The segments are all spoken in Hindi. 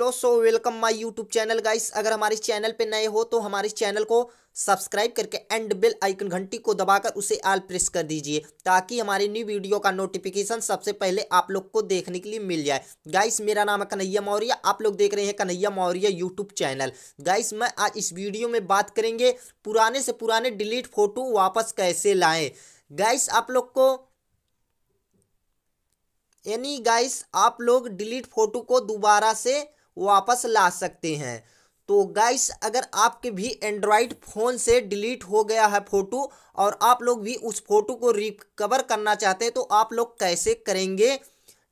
hello so welcome my YouTube channel guys अगर हमारे चैनल पे नए हो तो हमारे चैनल को सब्सक्राइब करके एंड बेल आइकन घंटी को दबाकर उसे आल प्रेस कर दीजिए ताकि हमारी न्यू वीडियो का नोटिफिकेशन सबसे पहले आप लोग को देखने के लिए मिल जाए गाइस मेरा नाम है कन्हैया मौर्य आप लोग देख रहे हैं Kanhaiya Maurya YouTube channel guys मैं आज इस वीडियो में बात करेंगे पुराने से पुराने डिलीट फोटो वापस कैसे लाएँ गाइस आप लोग को यानी गाइस आप लोग डिलीट फोटो को दोबारा से वापस ला सकते हैं तो गाइस अगर आपके भी एंड्रॉयड फ़ोन से डिलीट हो गया है फ़ोटो और आप लोग भी उस फोटो को रिकवर करना चाहते हैं तो आप लोग कैसे करेंगे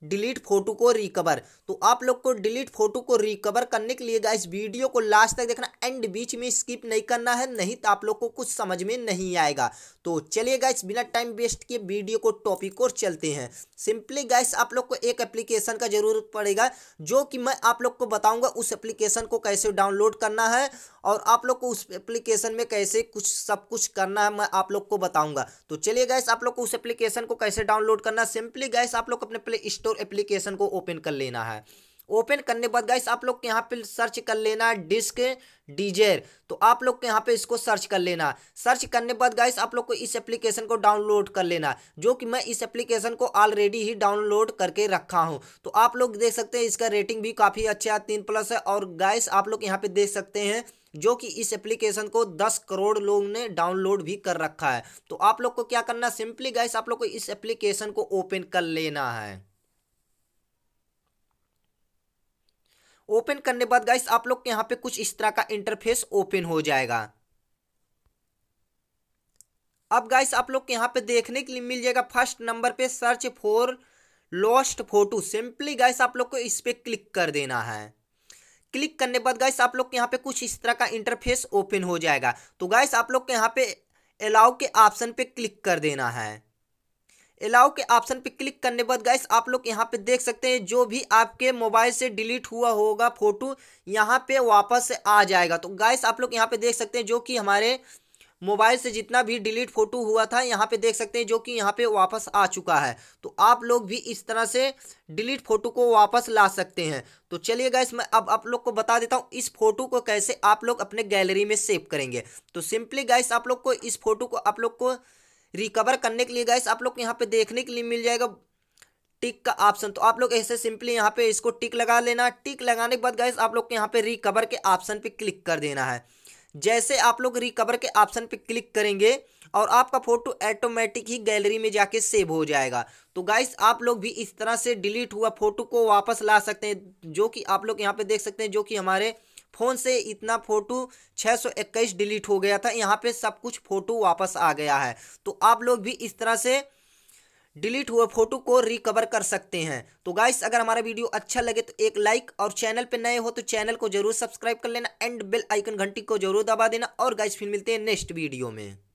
डिलीट फोटो को रिकवर तो आप लोग को डिलीट फोटो को रिकवर करने के लिए गाइस वीडियो को लास्ट तक देखना एंड बीच में स्किप नहीं करना है नहीं तो आप लोग को कुछ समझ में नहीं आएगा तो चलिए गाइस बिना टाइम वेस्ट किए वीडियो को टॉपिक और चलते हैं सिंपली गाइस आप लोग को एक एप्लीकेशन का जरूरत पड़ेगा जो कि मैं आप लोग को बताऊंगा उस एप्लीकेशन को कैसे डाउनलोड करना है और आप लोग को उस एप्लीकेशन में कैसे कुछ सब कुछ करना है मैं आप लोग को बताऊंगा तो चलिए गैस आप लोग को उस एप्लीकेशन को कैसे डाउनलोड करना सिंपली गैस आप लोग अपने प्ले स्टोर एप्लीकेशन को ओपन कर लेना है ओपन करने बाद गाइस आप लोग के यहाँ पे सर्च कर लेना है डिस्क डीजेर तो आप लोग के यहाँ पे इसको सर्च कर लेना सर्च करने बाद गाइस आप लोग को इस एप्लीकेशन को डाउनलोड कर लेना जो कि मैं इस एप्लीकेशन को ऑलरेडी ही डाउनलोड करके रखा हूँ तो आप लोग देख सकते हैं इसका रेटिंग भी काफ़ी अच्छा है तीन प्लस है और गैस आप लोग यहाँ पे देख सकते हैं जो कि इस एप्लीकेशन को 10 करोड़ लोगों ने डाउनलोड भी कर रखा है तो आप लोग को क्या करना सिंपली गाइस आप लोग को इस एप्लीकेशन को ओपन कर लेना है ओपन करने बाद गाइस आप लोग के यहां पे कुछ इस तरह का इंटरफेस ओपन हो जाएगा अब गाइस आप लोग के यहां पे देखने के लिए मिल जाएगा फर्स्ट नंबर पे search for lost photo simply guys आप लोग को इस पर क्लिक कर देना है क्लिक करने बाद गाइस आप लोग के यहाँ पे कुछ इस तरह का इंटरफेस ओपन हो जाएगा तो गाइस आप लोग के यहाँ पे अलाउ के ऑप्शन पे क्लिक कर देना है अलाउ के ऑप्शन पे क्लिक करने बाद गाइस आप लोग यहाँ पे देख सकते हैं जो भी आपके मोबाइल से डिलीट हुआ होगा फोटो यहाँ पे वापस आ जाएगा तो गाइस आप लोग यहाँ पे देख सकते हैं जो कि हमारे मोबाइल से जितना भी डिलीट फोटो हुआ था यहाँ पे देख सकते हैं जो कि यहाँ पे वापस आ चुका है तो आप लोग भी इस तरह से डिलीट फोटो को वापस ला सकते हैं तो चलिए गाइस मैं अब आप लोग को बता देता हूँ इस फोटो को कैसे आप लोग अपने गैलरी में सेव करेंगे तो सिंपली गाइस आप लोग को इस फोटो को आप लोग को रिकवर करने के लिए गाइस आप लोग को यहाँ पे देखने के लिए मिल जाएगा टिक का ऑप्शन तो आप लोग ऐसे सिंपली यहाँ पे इसको टिक लगा लेना टिक लगाने के बाद गाइस आप लोग के यहाँ पे रिकवर के ऑप्शन पे क्लिक कर देना है जैसे आप लोग रिकवर के ऑप्शन पे क्लिक करेंगे और आपका फोटो ऑटोमेटिक ही गैलरी में जाके सेव हो जाएगा तो गाइस आप लोग भी इस तरह से डिलीट हुआ फोटो को वापस ला सकते हैं जो कि आप लोग यहाँ पे देख सकते हैं जो कि हमारे फ़ोन से इतना फ़ोटो 621 डिलीट हो गया था यहाँ पे सब कुछ फ़ोटो वापस आ गया है तो आप लोग भी इस तरह से डिलीट हुए फोटो को रिकवर कर सकते हैं तो गाइस अगर हमारा वीडियो अच्छा लगे तो एक लाइक और चैनल पे नए हो तो चैनल को जरूर सब्सक्राइब कर लेना एंड बेल आइकन घंटी को जरूर दबा देना और गाइस फिर मिलते हैं नेक्स्ट वीडियो में